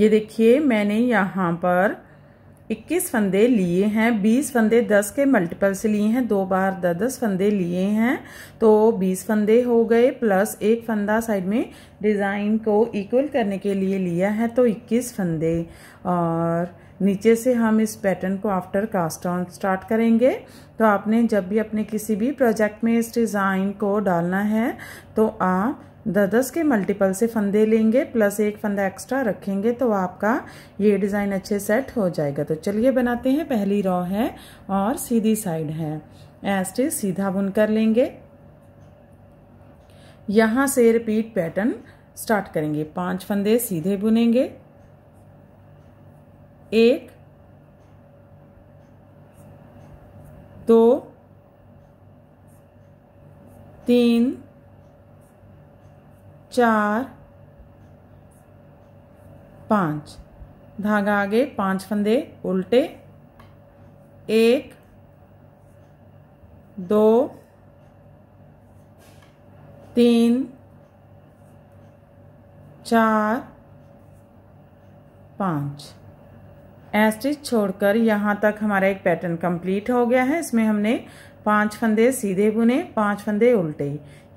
ये देखिए मैंने यहाँ पर 21 फंदे लिए हैं 20 फंदे 10 के मल्टीपल से लिए हैं दो बार दस दस फंदे लिए हैं तो 20 फंदे हो गए प्लस एक फंदा साइड में डिज़ाइन को इक्वल करने के लिए लिया है तो 21 फंदे और नीचे से हम इस पैटर्न को आफ्टर कास्ट ऑन स्टार्ट करेंगे तो आपने जब भी अपने किसी भी प्रोजेक्ट में इस डिज़ाइन को डालना है तो आप दस दस के मल्टीपल से फंदे लेंगे प्लस एक फंदा एक्स्ट्रा रखेंगे तो आपका ये डिज़ाइन अच्छे सेट हो जाएगा तो चलिए बनाते हैं पहली रॉ है और सीधी साइड है एस्टे सीधा बुन कर लेंगे यहाँ से रिपीट पैटर्न स्टार्ट करेंगे पांच फंदे सीधे बुनेंगे एक दो तीन चार पाँच धागा आगे पांच फंदे उल्टे एक दो तीन चार पाँच एस्टिच स्टिच छोड़कर यहाँ तक हमारा एक पैटर्न कंप्लीट हो गया है इसमें हमने पांच फंदे सीधे बुने पांच फंदे उल्टे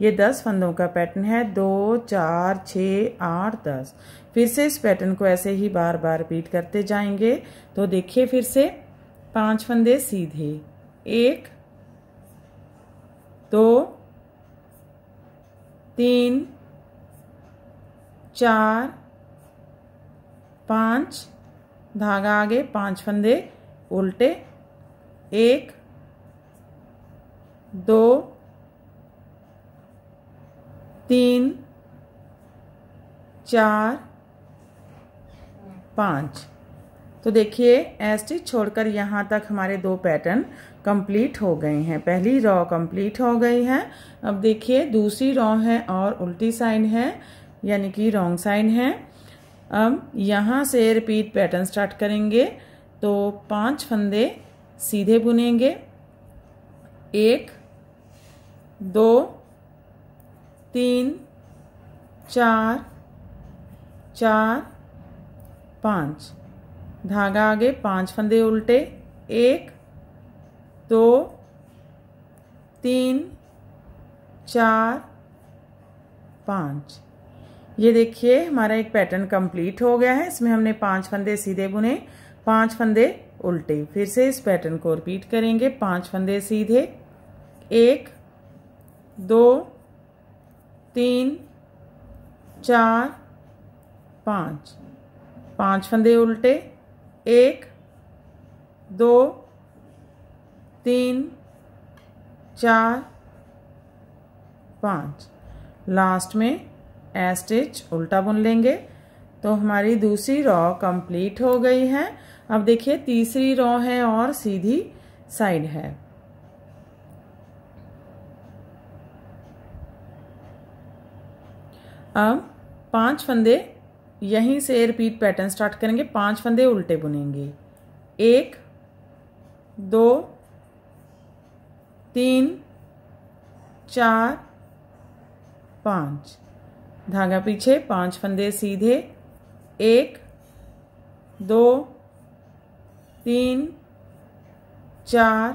ये दस फंदों का पैटर्न है दो चार छ आठ दस फिर से इस पैटर्न को ऐसे ही बार बार रिपीट करते जाएंगे तो देखिए फिर से पांच फंदे सीधे एक दो तीन चार पाँच धागा आगे पांच फंदे उल्टे एक दो तीन चार पाँच तो देखिए एस्टिच छोड़कर यहाँ तक हमारे दो पैटर्न कंप्लीट हो गए हैं पहली रॉ कंप्लीट हो गई है अब देखिए दूसरी रॉ है और उल्टी साइन है यानी कि रॉन्ग साइन है अब यहाँ से रिपीट पैटर्न स्टार्ट करेंगे तो पांच फंदे सीधे बुनेंगे एक दो तीन चार चार पाँच धागा आगे पांच फंदे उल्टे एक दो तीन चार पाँच ये देखिए हमारा एक पैटर्न कंप्लीट हो गया है इसमें हमने पांच फंदे सीधे बुने पांच फंदे उल्टे फिर से इस पैटर्न को रिपीट करेंगे पांच फंदे सीधे एक दो तीन चार पाँच पांच फंदे उल्टे एक दो तीन चार पाँच लास्ट में ए स्टिच उल्टा बुन लेंगे तो हमारी दूसरी रॉ कंप्लीट हो गई है अब देखिए तीसरी रॉ है और सीधी साइड है अब पांच फंदे यहीं से रिपीट पैटर्न स्टार्ट करेंगे पांच फंदे उल्टे बुनेंगे एक दो तीन चार पांच धागा पीछे पांच फंदे सीधे एक दो तीन चार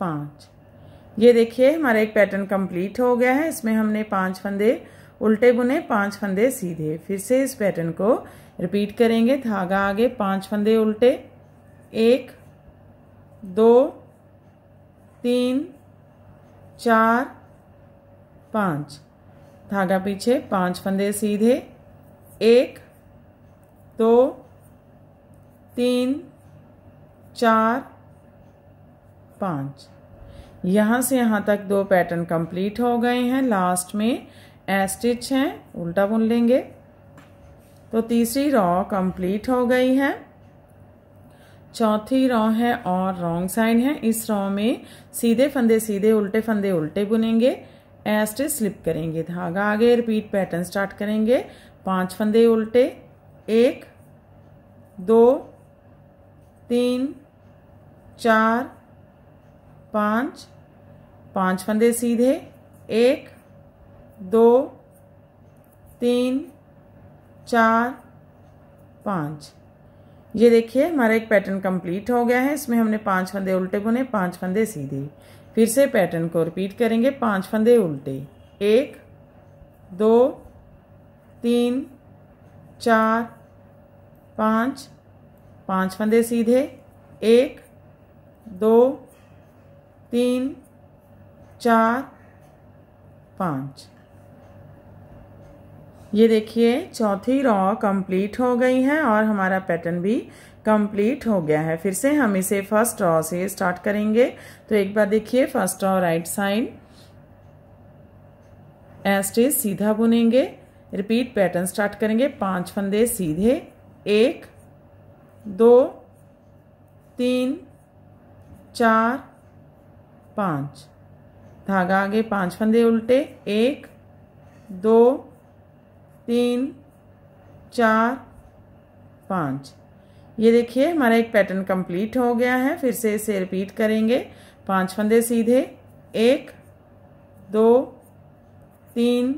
पाँच ये देखिए हमारा एक पैटर्न कंप्लीट हो गया है इसमें हमने पांच फंदे उल्टे बुने पांच फंदे सीधे फिर से इस पैटर्न को रिपीट करेंगे धागा आगे पांच फंदे उल्टे एक दो तीन चार पाँच धागा पीछे पांच फंदे सीधे एक दो तीन चार पाँच यहाँ से यहाँ तक दो पैटर्न कंप्लीट हो गए हैं लास्ट में ए स्टिच हैं उल्टा बुन लेंगे तो तीसरी रॉ कंप्लीट हो गई है चौथी रॉ है और रॉन्ग साइड है इस रॉ में सीधे फंदे सीधे उल्टे फंदे उल्टे बुनेंगे एस्टे स्लिप करेंगे धागा आगे रिपीट पैटर्न स्टार्ट करेंगे पांच फंदे उल्टे एक दो तीन चार पाँच पांच फंदे सीधे एक दो तीन चार पाँच ये देखिए हमारा एक पैटर्न कंप्लीट हो गया है इसमें हमने पांच फंदे उल्टे बुने पांच फंदे सीधे फिर से पैटर्न को रिपीट करेंगे पांच फंदे उल्टे एक दो तीन चार पाँच पाँच फंदे सीधे एक दो तीन चार पाँच ये देखिए चौथी रॉ कंप्लीट हो गई है और हमारा पैटर्न भी कंप्लीट हो गया है फिर से हम इसे फर्स्ट रॉ से स्टार्ट करेंगे तो एक बार देखिए फर्स्ट रॉ राइट साइड एस्टेज सीधा बुनेंगे रिपीट पैटर्न स्टार्ट करेंगे पांच फंदे सीधे एक दो तीन चार पाँच धागा आगे पांच फंदे उल्टे एक दो तीन चार पाँच ये देखिए हमारा एक पैटर्न कंप्लीट हो गया है फिर से इसे रिपीट करेंगे पांच फंदे सीधे एक दो तीन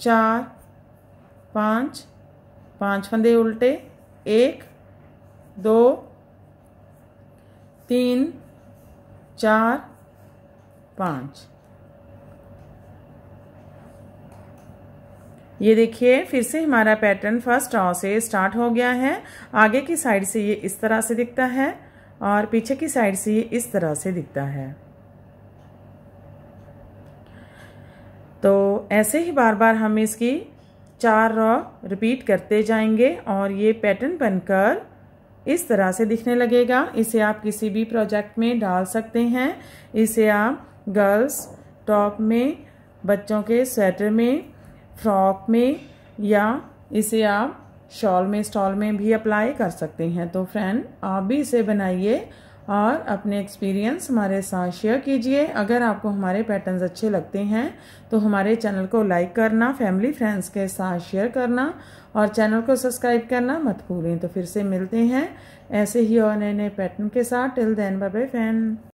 चार पाँच पांच फंदे उल्टे एक दो तीन चार पाँच ये देखिए फिर से हमारा पैटर्न फर्स्ट रॉ से स्टार्ट हो गया है आगे की साइड से ये इस तरह से दिखता है और पीछे की साइड से ये इस तरह से दिखता है तो ऐसे ही बार बार हम इसकी चार रॉ रिपीट करते जाएंगे और ये पैटर्न बनकर इस तरह से दिखने लगेगा इसे आप किसी भी प्रोजेक्ट में डाल सकते हैं इसे आप गर्ल्स टॉप में बच्चों के स्वेटर में फ्रॉक में या इसे आप शॉल में स्टॉल में भी अप्लाई कर सकते हैं तो फ्रेंड आप भी इसे बनाइए और अपने एक्सपीरियंस हमारे साथ शेयर कीजिए अगर आपको हमारे पैटर्न्स अच्छे लगते हैं तो हमारे चैनल को लाइक करना फैमिली फ्रेंड्स के साथ शेयर करना और चैनल को सब्सक्राइब करना मत भूलें तो फिर से मिलते हैं ऐसे ही और नए नए पैटर्न के साथ till then bye bye fan